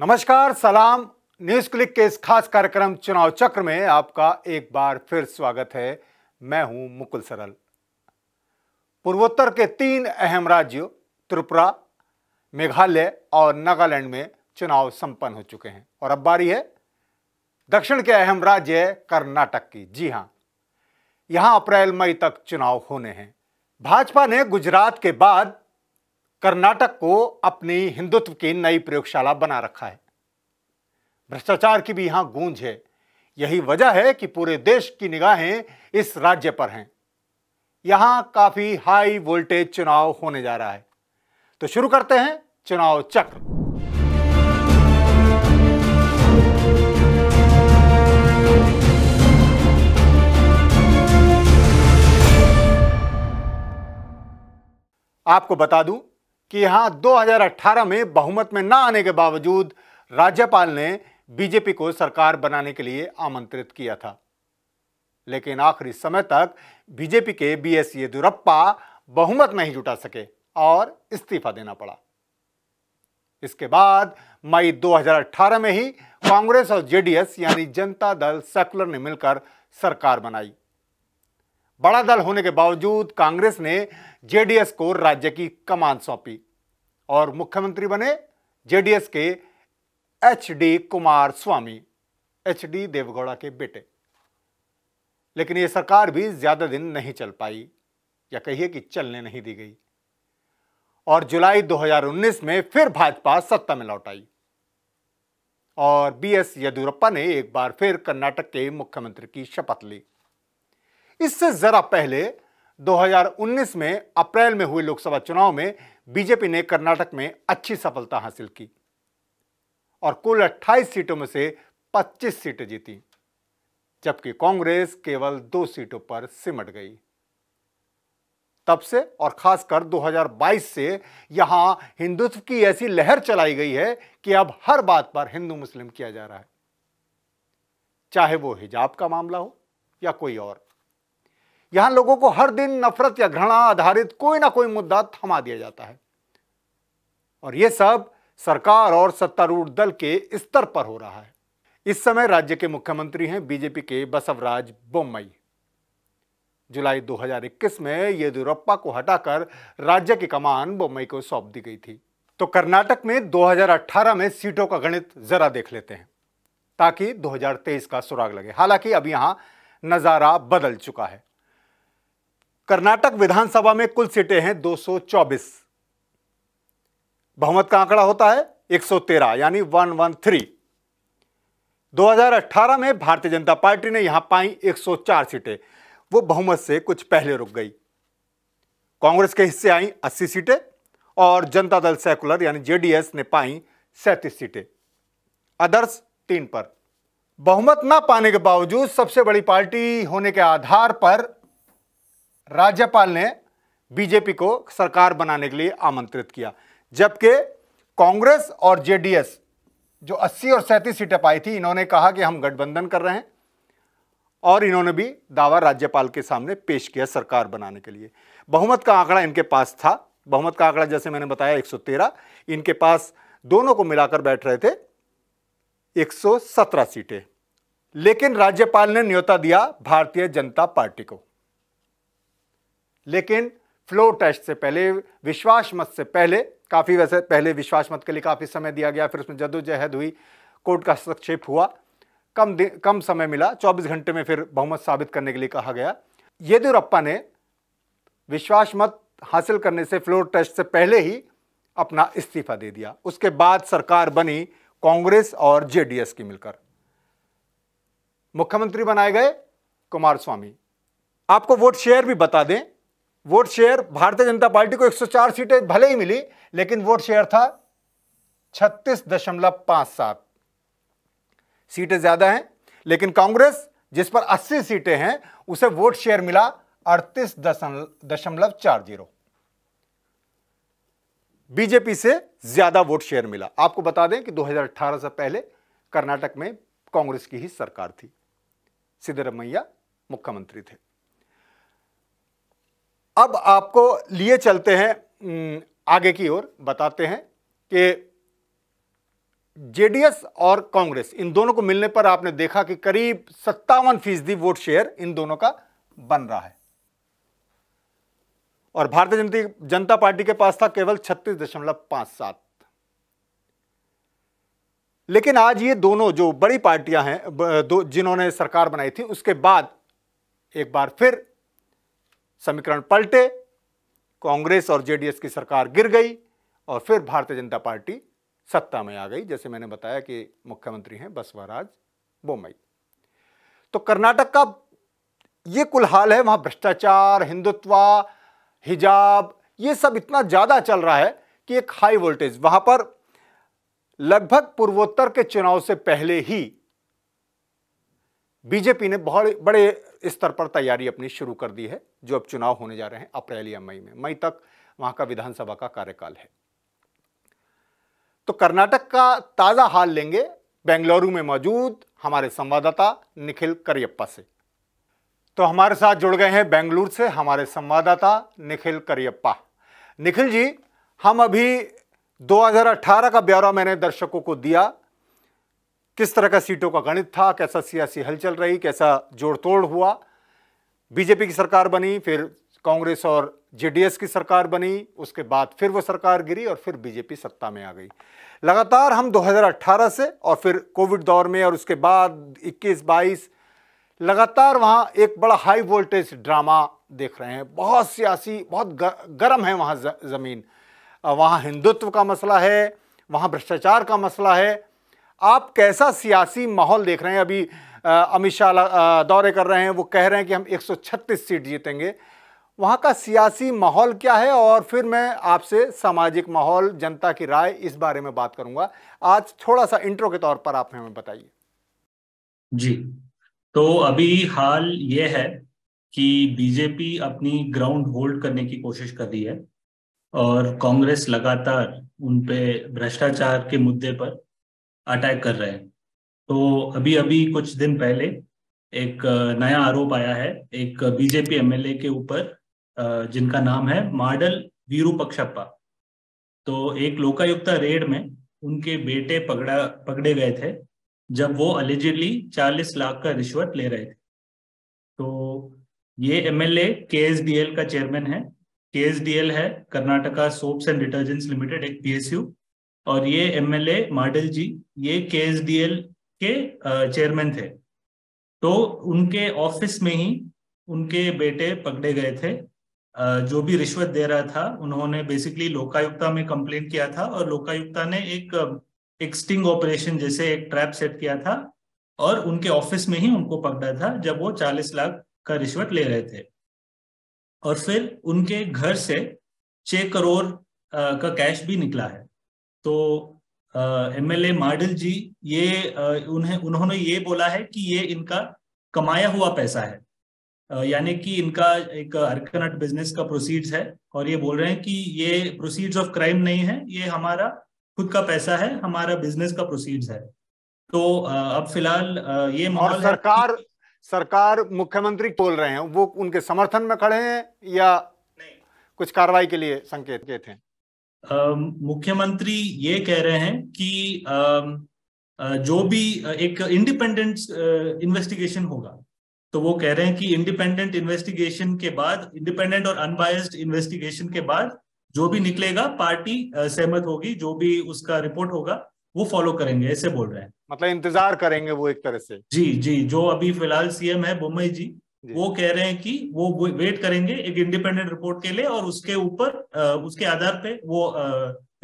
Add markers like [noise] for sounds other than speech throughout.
नमस्कार सलाम news click के इस खास कार्यक्रम चुनाव चक्र में आपका एक बार फिर स्वागत है मैं हूं मुकुल सरल पूर्वोत्तर के तीन अहम राज्यों त्रिपुरा मेघालय और नागालैंड में चुनाव संपन्न हो चुके हैं और अब बारी है दक्षिण के अहम राज्य कर्नाटक की जी हां यहां अप्रैल मई तक चुनाव होने हैं भाजपा ने गुजरात के बाद कर्नाटक को अपनी हिंदुत्व की नई प्रयोगशाला बना रखा है भ्रष्टाचार की भी यहां गूंज है यही वजह है कि पूरे देश की निगाहें इस राज्य पर हैं यहां काफी हाई वोल्टेज चुनाव होने जा रहा है तो शुरू करते हैं चुनाव चक्र आपको बता दूं कि यहां 2018 में बहुमत में ना आने के बावजूद राज्यपाल ने बीजेपी को सरकार बनाने के लिए आमंत्रित किया था लेकिन आखिरी समय तक बीजेपी के बी एस येदुरप्पा बहुमत नहीं जुटा सके और इस्तीफा देना पड़ा इसके बाद मई 2018 में ही कांग्रेस और जेडीएस यानी जनता दल सेकुलर ने मिलकर सरकार बनाई बड़ा दल होने के बावजूद कांग्रेस ने जेडीएस को राज्य की कमान सौंपी और मुख्यमंत्री बने जेडीएस के H D Kumaraswamy H D Deve Gowda के बेटे लेकिन यह सरकार भी ज्यादा दिन नहीं चल पाई या कहिए कि चलने नहीं दी गई और जुलाई 2019 में फिर भाजपा सत्ता में लौट आई और बी एस येदियुरप्पा ने एक बार फिर कर्नाटक के मुख्यमंत्री की शपथ ली इससे जरा पहले 2019 में अप्रैल में हुए लोकसभा चुनाव में बीजेपी ने कर्नाटक में अच्छी सफलता हासिल की और कुल 28 सीटों में से 25 सीटें जीती जबकि कांग्रेस केवल दो सीटों पर सिमट गई तब से और खासकर 2022 से यहां हिंदुत्व की ऐसी लहर चलाई गई है कि अब हर बात पर हिंदू मुस्लिम किया जा रहा है चाहे वो हिजाब का मामला हो या कोई और यहां लोगों को हर दिन नफरत या घृणा आधारित कोई ना कोई मुद्दा थमा दिया जाता है और यह सब सरकार और सत्तारूढ़ दल के स्तर पर हो रहा है इस समय राज्य के मुख्यमंत्री हैं बीजेपी के बसवराज बोम्मई जुलाई 2021 में येदुरप्पा को हटाकर राज्य की कमान बोम्मई को सौंप दी गई थी तो कर्नाटक में 2018 में सीटों का गणित जरा देख लेते हैं ताकि 2023 का सुराग लगे हालांकि अब यहां नज़ारा बदल चुका है कर्नाटक विधानसभा में कुल सीटें हैं 224 बहुमत का आंकड़ा होता है 113 यानी 113 2018 में भारतीय जनता पार्टी ने यहां पाई 104 सीटें वो बहुमत से कुछ पहले रुक गई कांग्रेस के हिस्से आई 80 सीटें और जनता दल सेकुलर यानी जेडीएस ने पाई सैंतीस सीटें अदर्स तीन पर बहुमत ना पाने के बावजूद सबसे बड़ी पार्टी होने के आधार पर राज्यपाल ने बीजेपी को सरकार बनाने के लिए आमंत्रित किया जबकि कांग्रेस और जेडीएस जो 80 और सैंतीस सीटें पाई थी इन्होंने कहा कि हम गठबंधन कर रहे हैं और इन्होंने भी दावा राज्यपाल के सामने पेश किया सरकार बनाने के लिए बहुमत का आंकड़ा इनके पास था बहुमत का आंकड़ा जैसे मैंने बताया 113 इनके पास दोनों को मिलाकर बैठ रहे थे 117 सीटें लेकिन राज्यपाल ने न्योता दिया भारतीय जनता पार्टी को लेकिन फ्लो टेस्ट से पहले विश्वास मत से पहले काफ़ी वैसे पहले विश्वास मत के लिए काफ़ी समय दिया गया फिर उसमें जदोजहद हुई कोर्ट का हस्तक्षेप हुआ कम कम समय मिला 24 घंटे में फिर बहुमत साबित करने के लिए कहा गया येदियुरप्पा ने विश्वास मत हासिल करने से फ्लोर टेस्ट से पहले ही अपना इस्तीफा दे दिया उसके बाद सरकार बनी कांग्रेस और जेडीएस की मिलकर मुख्यमंत्री बनाए गए कुमार स्वामी आपको वोट शेयर भी बता दें वोट शेयर भारतीय जनता पार्टी को 104 सीटें भले ही मिली लेकिन वोट शेयर था छत्तीस दशमलव पांच सात सीटें ज़्यादा हैं लेकिन कांग्रेस जिस पर 80 सीटें हैं उसे वोट शेयर मिला अड़तीस दशमलव चार जीरो बीजेपी से ज़्यादा वोट शेयर मिला आपको बता दें कि 2018 से पहले कर्नाटक में कांग्रेस की ही सरकार थी सिद्धरमैया मुख्यमंत्री थे अब आपको लिए चलते हैं आगे की ओर बताते हैं कि जेडीएस और कांग्रेस इन दोनों को मिलने पर आपने देखा कि करीब सत्तावन फीसदी वोट शेयर इन दोनों का बन रहा है और भारतीय जनता जनता पार्टी के पास था केवल छत्तीस दशमलव पांच सात लेकिन आज ये दोनों जो बड़ी पार्टियां हैं जिन्होंने सरकार बनाई थी उसके बाद एक बार फिर समीकरण पलटे कांग्रेस और जेडीएस की सरकार गिर गई और फिर भारतीय जनता पार्टी सत्ता में आ गई जैसे मैंने बताया कि मुख्यमंत्री हैं बसवराज बोमई तो कर्नाटक का ये कुल हाल है वहाँ भ्रष्टाचार हिंदुत्व हिजाब ये सब इतना ज़्यादा चल रहा है कि एक हाई वोल्टेज वहाँ पर लगभग पूर्वोत्तर के चुनाव से पहले ही बीजेपी ने बहुत बड़े स्तर पर तैयारी अपनी शुरू कर दी है जो अब चुनाव होने जा रहे हैं अप्रैल या मई में मई तक वहां का विधानसभा का कार्यकाल है तो कर्नाटक का ताज़ा हाल लेंगे बेंगलुरु में मौजूद हमारे संवाददाता निखिल करियप्पा से तो हमारे साथ जुड़ गए हैं बेंगलुरु से हमारे संवाददाता निखिल करियप्पा निखिल जी हम अभी 2018 का ब्यौरा मैंने दर्शकों को दिया किस तरह का सीटों का गणित था कैसा सियासी हलचल रही कैसा जोड़ तोड़ हुआ बीजेपी की सरकार बनी फिर कांग्रेस और जेडीएस की सरकार बनी उसके बाद फिर वो सरकार गिरी और फिर बीजेपी सत्ता में आ गई लगातार हम 2018 से और फिर कोविड दौर में और उसके बाद 21-22 लगातार वहाँ एक बड़ा हाई वोल्टेज ड्रामा देख रहे हैं बहुत सियासी बहुत गर्म है वहाँ ज़मीन वहाँ हिंदुत्व का मसला है वहाँ भ्रष्टाचार का मसला है आप कैसा सियासी माहौल देख रहे हैं अभी अमित शाह दौरे कर रहे हैं वो कह रहे हैं कि हम 136 सीट जीतेंगे वहाँ का सियासी माहौल क्या है और फिर मैं आपसे सामाजिक माहौल जनता की राय इस बारे में बात करूंगा आज थोड़ा सा इंट्रो के तौर पर आप हमें बताइए जी तो अभी हाल ये है कि बीजेपी अपनी ग्राउंड होल्ड करने की कोशिश कर रही है और कांग्रेस लगातार उन पे भ्रष्टाचार के मुद्दे पर अटैक कर रहे हैं तो अभी अभी कुछ दिन पहले एक नया आरोप आया है एक बीजेपी एमएलए के ऊपर जिनका नाम है वीरू वीरूपक्षप्पा तो एक लोकायुक्त रेड में उनके बेटे पकड़ा पकड़े गए थे जब वो अलिजिडली 40 लाख का रिश्वत ले रहे थे तो ये एमएलए केएसडीएल का चेयरमैन है केएसडीएल है Karnataka soaps and detergents limited एक पीएसयू और ये एमएलए माडल जी ये एल के चेयरमैन थे तो उनके ऑफिस में ही उनके बेटे पकड़े गए थे जो भी रिश्वत दे रहा था उन्होंने बेसिकली लोकायुक्ता में कंप्लेन किया था और लोकायुक्ता ने एक एक्सटिंग ऑपरेशन जैसे एक ट्रैप सेट किया था और उनके ऑफिस में ही उनको पकड़ा था जब वो 40 लाख का रिश्वत ले रहे थे और फिर उनके घर से छह करोड़ का कैश भी निकला है तो एम एल ए माडिल जी ये उन्हें उन्होंने ये बोला है कि ये इनका कमाया हुआ पैसा है यानी कि इनका एक अर्कनट बिजनेस का प्रोसीड्स है और ये बोल रहे हैं कि ये प्रोसीड्स ऑफ क्राइम नहीं है ये हमारा खुद का पैसा है हमारा बिजनेस का प्रोसीड्स है तो अब फिलहाल ये मॉडल सरकार सरकार मुख्यमंत्री बोल रहे हैं वो उनके समर्थन में खड़े हैं या नहीं कुछ कार्रवाई के लिए संकेत के थे मुख्यमंत्री ये कह रहे हैं कि जो भी एक इंडिपेंडेंट इन्वेस्टिगेशन होगा तो वो कह रहे हैं कि इंडिपेंडेंट इन्वेस्टिगेशन के बाद इंडिपेंडेंट और अनबायस्ड इन्वेस्टिगेशन के बाद जो भी निकलेगा पार्टी सहमत होगी जो भी उसका रिपोर्ट होगा वो फॉलो करेंगे ऐसे बोल रहे हैं मतलब इंतजार करेंगे वो एक तरह से जी जी जो अभी फिलहाल सीएम है बोमई जी वो कह रहे हैं कि वो वेट करेंगे एक इंडिपेंडेंट रिपोर्ट के लिए और उसके ऊपर उसके आधार पे वो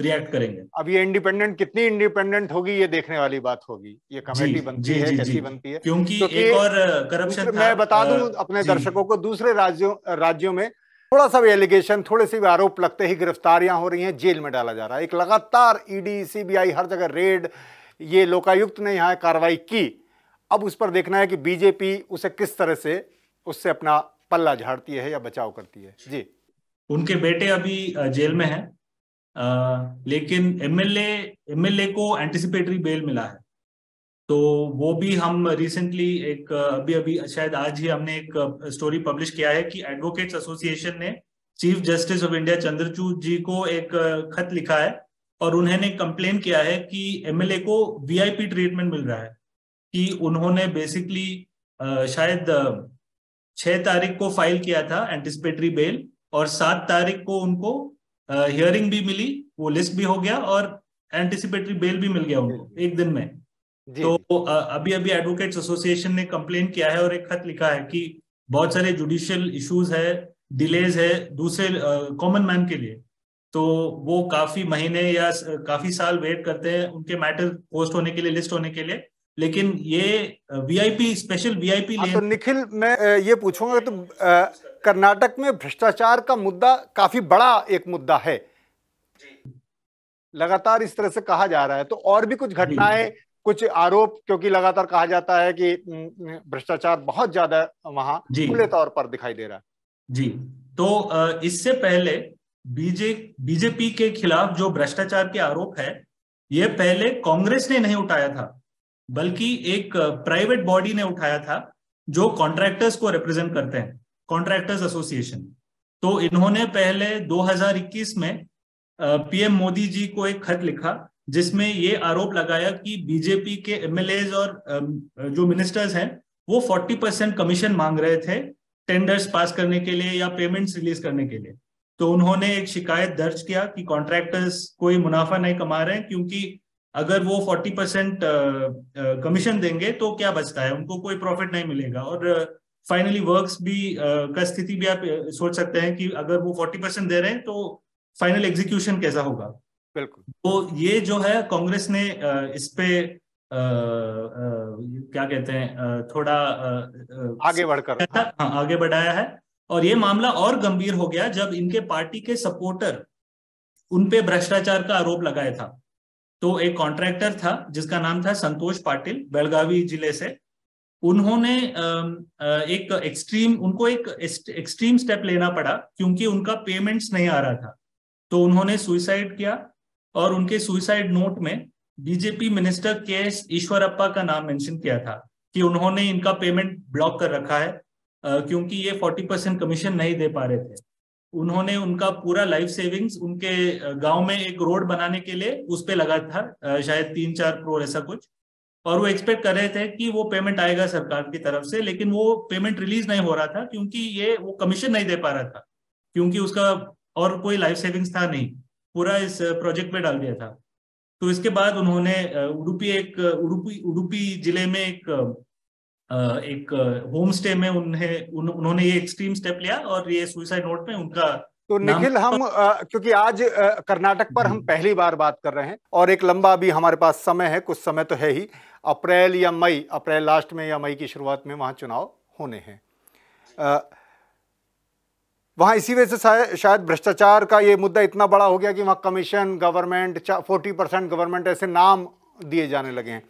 रिएक्ट करेंगे अब ये इंडिपेंडेंट कितनी इंडिपेंडेंट होगी ये देखने वाली बात होगी ये कमेटी बनती है कैसी बनती है क्योंकि तो एक और करप्शन मैं बता दूं अपने दर्शकों को दूसरे राज्यों राज्यों में थोड़ा सा भी एलिगेशन थोड़े से भी आरोप लगते ही गिरफ्तारियां हो रही हैं जेल में डाला जा रहा है एक लगातार ईडी e सीबीआई हर जगह रेड ये लोकायुक्त ने यहाँ कार्रवाई की अब उस पर देखना है कि बीजेपी उसे किस तरह से उससे अपना पल्ला झाड़ती है या बचाव करती है जी उनके बेटे अभी जेल में हैं लेकिन एमएलए एमएलए को एंटिसिपेटरी बेल मिला है तो वो भी हम रिसेंटली एक अभी अभी शायद आज ही हमने एक स्टोरी पब्लिश किया है कि एडवोकेट्स एसोसिएशन ने chief justice of India Chandrachud ji को एक खत लिखा है और उन्होंने कंप्लेन किया है कि एमएलए को वीआईपी ट्रीटमेंट मिल रहा है कि उन्होंने बेसिकली शायद छह तारीख को फाइल किया था एंटिसिपेटरी बेल और सात तारीख को उनको हियरिंग भी मिली वो लिस्ट भी हो गया और एंटिसिपेटरी बेल भी मिल गया उनको एक दिन में तो अभी अभी एडवोकेट्स एसोसिएशन ने कंप्लेन किया है और एक खत लिखा है कि बहुत सारे जुडिशियल इश्यूज है डिलेज है दूसरे कॉमन मैन के लिए तो वो काफी महीने या काफी साल वेट करते हैं उनके मैटर पोस्ट होने के लिए लिस्ट होने के लिए लेकिन ये वीआईपी स्पेशल वीआईपी तो निखिल मैं ये पूछूंगा तो कर्नाटक में भ्रष्टाचार का मुद्दा काफी बड़ा एक मुद्दा है लगातार इस तरह से कहा जा रहा है तो और भी कुछ घटनाएं कुछ आरोप क्योंकि लगातार कहा जाता है कि भ्रष्टाचार बहुत ज्यादा वहां खुले तौर पर दिखाई दे रहा है जी तो इससे पहले बीजे बीजेपी के खिलाफ जो भ्रष्टाचार के आरोप है ये पहले कांग्रेस ने नहीं उठाया था बल्कि एक प्राइवेट बॉडी ने उठाया था जो कॉन्ट्रैक्टर्स को रिप्रेजेंट करते हैं कॉन्ट्रैक्टर्स एसोसिएशन तो इन्होंने पहले 2021 में पीएम मोदी जी को एक खत लिखा जिसमें ये आरोप लगाया कि बीजेपी के एमएलए और जो मिनिस्टर्स हैं वो 40 परसेंट कमीशन मांग रहे थे टेंडर्स पास करने के लिए या पेमेंट्स रिलीज करने के लिए तो उन्होंने एक शिकायत दर्ज किया कि कॉन्ट्रैक्टर्स कोई मुनाफा नहीं कमा रहे हैं क्योंकि अगर वो फोर्टी परसेंट कमीशन देंगे तो क्या बचता है उनको कोई प्रॉफिट नहीं मिलेगा और फाइनली वर्क्स भी का स्थिति भी आप सोच सकते हैं कि अगर वो फोर्टी परसेंट दे रहे हैं तो फाइनल एग्जीक्यूशन कैसा होगा बिल्कुल तो ये जो है कांग्रेस ने इस पे आ, आ, क्या कहते हैं थोड़ा आ, आगे बढ़कर हाँ, हाँ आगे बढ़ाया है और ये मामला और गंभीर हो गया जब इनके पार्टी के सपोर्टर उनपे भ्रष्टाचार का आरोप लगाया था तो एक कॉन्ट्रैक्टर था जिसका नाम था संतोष पाटिल बेलगावी जिले से उन्होंने एक एक्सट्रीम उनको एक एक्सट्रीम स्टेप लेना पड़ा क्योंकि उनका पेमेंट्स नहीं आ रहा था तो उन्होंने सुइसाइड किया और उनके सुइसाइड नोट में BJP minister K S Eshwarappa का नाम मेंशन किया था कि उन्होंने इनका पेमेंट ब्लॉक कर रखा है क्योंकि ये 40 परसेंट कमीशन नहीं दे पा रहे थे उन्होंने उनका पूरा लाइफ सेविंग्स उनके गांव में एक रोड बनाने के लिए उस पर लगा था शायद तीन चार करोड़ ऐसा कुछ और वो एक्सपेक्ट कर रहे थे कि वो पेमेंट आएगा सरकार की तरफ से लेकिन वो पेमेंट रिलीज नहीं हो रहा था क्योंकि ये वो कमीशन नहीं दे पा रहा था क्योंकि उसका और कोई लाइफ सेविंग्स था नहीं पूरा इस प्रोजेक्ट पे डाल दिया था तो इसके बाद उन्होंने उडुपी एक उडुपी उडुपी जिले में एक एक होम स्टे में उन्हें उन, उन्होंने ये एक्सट्रीम स्टेप लिया और ये सुइसाइड नोट में उनका तो निखिल हम आ, क्योंकि आज कर्नाटक पर हम हम्म। पहली बार बात कर रहे हैं और एक लंबा भी हमारे पास समय है कुछ समय तो है ही अप्रैल या मई अप्रैल लास्ट में या मई की शुरुआत में वहां चुनाव होने हैं वहां इसी वजह से शायद भ्रष्टाचार का ये मुद्दा इतना बड़ा हो गया कि वहां commission government forty percent government ऐसे नाम दिए जाने लगे हैं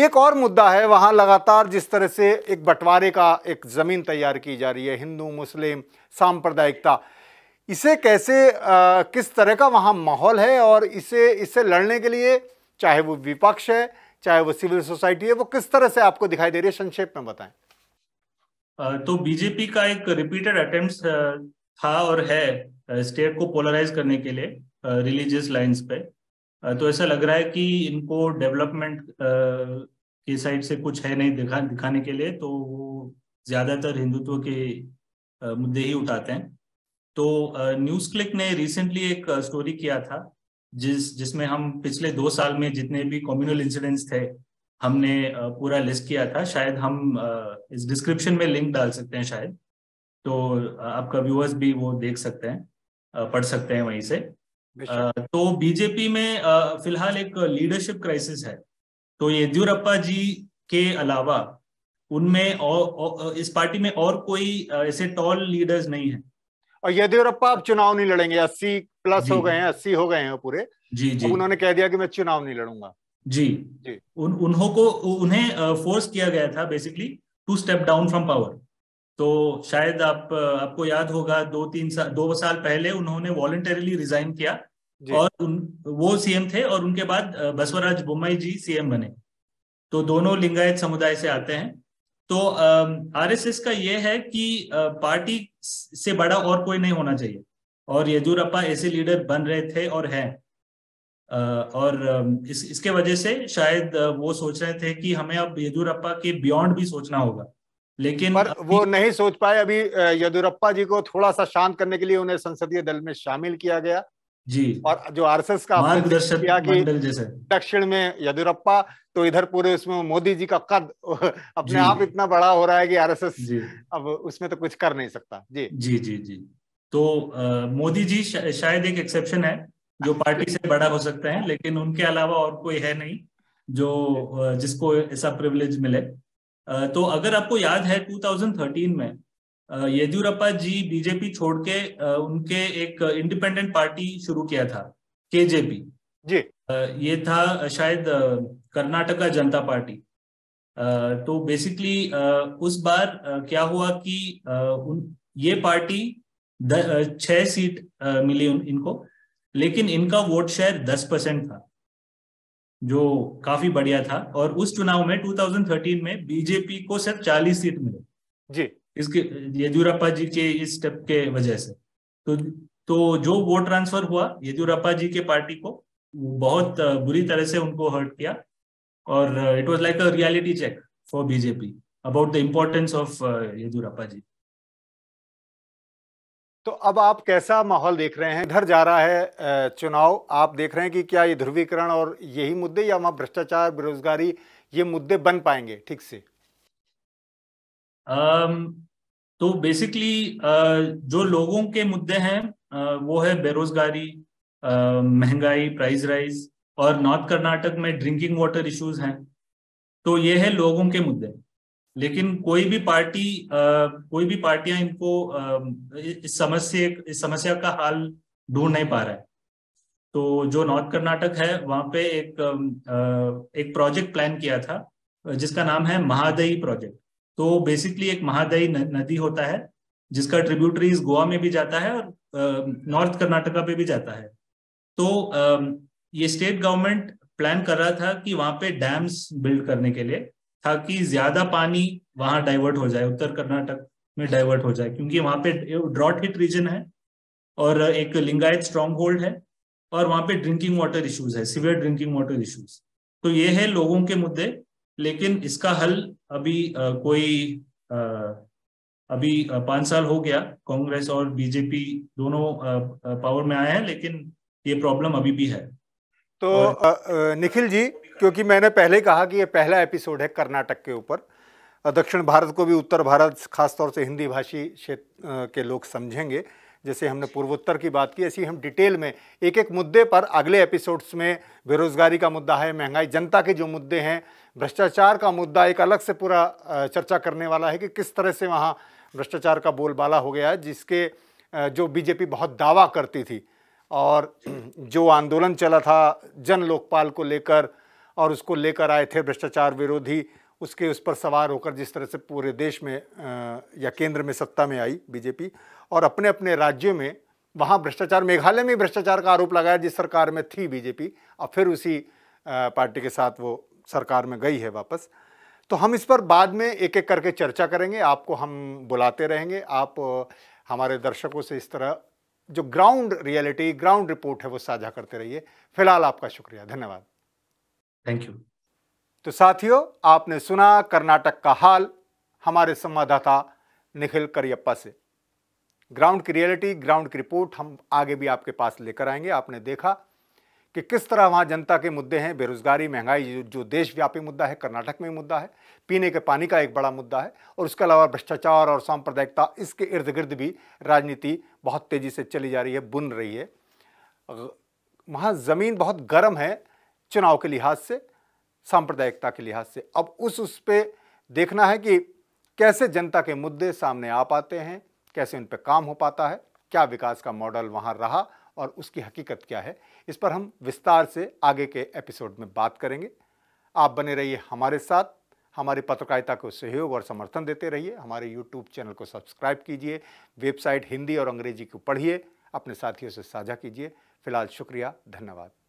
एक और मुद्दा है वहाँ लगातार जिस तरह से एक बंटवारे का एक ज़मीन तैयार की जा रही है हिंदू मुस्लिम सांप्रदायिकता इसे कैसे आ, किस तरह का वहाँ माहौल है और इसे इससे लड़ने के लिए चाहे वो विपक्ष है चाहे वो सिविल सोसाइटी है वो किस तरह से आपको दिखाई दे रही है संक्षेप में बताएं तो बीजेपी का एक रिपीटेड अटेम्प्ट था और है स्टेट को पोलराइज करने के लिए रिलीजियस लाइंस पे तो ऐसा लग रहा है कि इनको डेवलपमेंट की साइड से कुछ है नहीं दिखा दिखाने के लिए तो वो ज्यादातर हिंदुत्व के मुद्दे ही उठाते हैं तो न्यूज क्लिक ने रिसेंटली एक स्टोरी किया था जिस जिसमें हम पिछले दो साल में जितने भी कॉम्युनल इंसिडेंट्स थे हमने पूरा लिस्ट किया था शायद हम इस डिस्क्रिप्शन में लिंक डाल सकते हैं शायद तो आपका व्यूअर्स भी वो देख सकते हैं पढ़ सकते हैं वहीं से तो बीजेपी में फिलहाल एक लीडरशिप क्राइसिस है तो येदियुरप्पा जी के अलावा उनमें और इस पार्टी में और कोई ऐसे टॉल लीडर्स नहीं है और येदियुरप्पा अब चुनाव नहीं लड़ेंगे अस्सी प्लस हो गए हैं अस्सी हो गए हैं पूरे जी जी उन्होंने कह दिया कि मैं चुनाव नहीं लड़ूंगा जी जी उन उन्हों को उन्हें फोर्स किया गया था basically to step down from power तो शायद आप आपको याद होगा दो तीन साल दो साल पहले उन्होंने वॉलंटरीली रिजाइन किया और उन, वो सीएम थे और उनके बाद बसवराज बोमई जी सीएम बने तो दोनों लिंगायत समुदाय से आते हैं तो आरएसएस का ये है कि पार्टी से बड़ा और कोई नहीं होना चाहिए और येदुरप्पा ऐसे लीडर बन रहे थे और हैं और इस इसके वजह से शायद वो सोच रहे थे कि हमें अब येदुरप्पा के बियॉन्ड भी सोचना होगा लेकिन पर वो नहीं सोच पाए अभी येदुरप्पा जी को थोड़ा सा शांत करने के लिए उन्हें संसदीय दल में शामिल किया गया जी और जो आरएसएस का दक्षिण में येदुरप्पा तो इधर पूरे उसमें मोदी जी का कद [laughs] अपने आप इतना बड़ा हो रहा है कि आरएसएस अब उसमें तो कुछ कर नहीं सकता जी जी जी जी तो मोदी जी शा, शायद एक एक्सेप्शन है जो पार्टी से बड़ा हो सकते हैं लेकिन उनके अलावा और कोई है नहीं जो जिसको ऐसा प्रिविलेज मिले तो अगर आपको याद है 2013 में येदियुरप्पा जी बीजेपी छोड़ के उनके एक इंडिपेंडेंट पार्टी शुरू किया था केजेपी जी ये था शायद कर्नाटका जनता पार्टी तो बेसिकली उस बार क्या हुआ कि उन ये पार्टी छह सीट मिली उन, इनको लेकिन इनका वोट शेयर दस परसेंट था जो काफी बढ़िया था और उस चुनाव में 2013 में बीजेपी को सिर्फ 40 सीट मिले जी इसके येदियुरप्पा जी के इस स्टेप के वजह से तो तो जो वोट ट्रांसफर हुआ येदियुरप्पा जी के पार्टी को बहुत बुरी तरह से उनको हर्ट किया और it was like a reality check for BJP about the importance of Yediyurappa ji तो अब आप कैसा माहौल देख रहे हैं इधर जा रहा है चुनाव आप देख रहे हैं कि क्या ये ध्रुवीकरण और यही मुद्दे या वहां भ्रष्टाचार बेरोजगारी ये मुद्दे बन पाएंगे ठीक से um, तो बेसिकली जो लोगों के मुद्दे हैं वो है बेरोजगारी महंगाई प्राइस राइज और नॉर्थ कर्नाटक में ड्रिंकिंग वाटर इश्यूज हैं तो ये है लोगों के मुद्दे लेकिन कोई भी पार्टी कोई भी पार्टियां इनको इस समस्या इस समस्या का हाल ढूंढ नहीं पा रहा है तो जो नॉर्थ कर्नाटक है वहां पे एक एक प्रोजेक्ट प्लान किया था जिसका नाम है महादई प्रोजेक्ट तो बेसिकली एक महादई नदी होता है जिसका ट्रिब्यूटरीज गोवा में भी जाता है और नॉर्थ कर्नाटका पे भी जाता है तो ये स्टेट गवर्नमेंट प्लान कर रहा था कि वहां पे डैम्स बिल्ड करने के लिए ताकि ज्यादा पानी वहां डाइवर्ट हो जाए उत्तर कर्नाटक में डाइवर्ट हो जाए क्योंकि वहां पे ड्रॉट हिट रीजन है और एक लिंगायत स्ट्रांग होल्ड है और वहां पे ड्रिंकिंग वाटर इश्यूज है सिवियर ड्रिंकिंग वाटर इश्यूज तो ये है लोगों के मुद्दे लेकिन इसका हल अभी आ, कोई आ, अभी पांच साल हो गया कांग्रेस और बीजेपी दोनों आ, पावर में आए हैं लेकिन ये प्रॉब्लम अभी भी है तो और... निखिल जी क्योंकि मैंने पहले कहा कि ये पहला एपिसोड है कर्नाटक के ऊपर दक्षिण भारत को भी उत्तर भारत खासतौर से हिंदी भाषी क्षेत्र के लोग समझेंगे जैसे हमने पूर्वोत्तर की बात की ऐसी हम डिटेल में एक एक मुद्दे पर अगले एपिसोड्स में बेरोजगारी का मुद्दा है महंगाई जनता के जो मुद्दे हैं भ्रष्टाचार का मुद्दा एक अलग से पूरा चर्चा करने वाला है कि किस तरह से वहाँ भ्रष्टाचार का बोलबाला हो गया जिसके जो बीजेपी बहुत दावा करती थी और जो आंदोलन चला था जन लोकपाल को लेकर और उसको लेकर आए थे भ्रष्टाचार विरोधी उसके उस पर सवार होकर जिस तरह से पूरे देश में या केंद्र में सत्ता में आई बीजेपी और अपने अपने राज्यों में वहाँ भ्रष्टाचार मेघालय में भ्रष्टाचार का आरोप लगाया जिस सरकार में थी बीजेपी और फिर उसी पार्टी के साथ वो सरकार में गई है वापस तो हम इस पर बाद में एक एक करके चर्चा करेंगे आपको हम बुलाते रहेंगे आप हमारे दर्शकों से इस तरह जो ग्राउंड रियलिटी ग्राउंड रिपोर्ट है वो साझा करते रहिए फिलहाल आपका शुक्रिया धन्यवाद थैंक यू तो साथियों आपने सुना कर्नाटक का हाल हमारे संवाददाता निखिल करियप्पा से ग्राउंड की रियलिटी ग्राउंड की रिपोर्ट हम आगे भी आपके पास लेकर आएंगे आपने देखा कि किस तरह वहाँ जनता के मुद्दे हैं बेरोजगारी महंगाई जो देशव्यापी मुद्दा है कर्नाटक में मुद्दा है पीने के पानी का एक बड़ा मुद्दा है और उसके अलावा भ्रष्टाचार और सांप्रदायिकता इसके इर्द गिर्द भी राजनीति बहुत तेज़ी से चली जा रही है बुन रही है वहाँ ज़मीन बहुत गर्म है चुनाव के लिहाज से सांप्रदायिकता के लिहाज से अब उस उस पर देखना है कि कैसे जनता के मुद्दे सामने आ पाते हैं कैसे उन पर काम हो पाता है क्या विकास का मॉडल वहाँ रहा और उसकी हकीकत क्या है इस पर हम विस्तार से आगे के एपिसोड में बात करेंगे आप बने रहिए हमारे साथ हमारी पत्रकारिता को सहयोग और समर्थन देते रहिए हमारे यूट्यूब चैनल को सब्सक्राइब कीजिए वेबसाइट हिंदी और अंग्रेजी को पढ़िए अपने साथियों से साझा कीजिए फिलहाल शुक्रिया धन्यवाद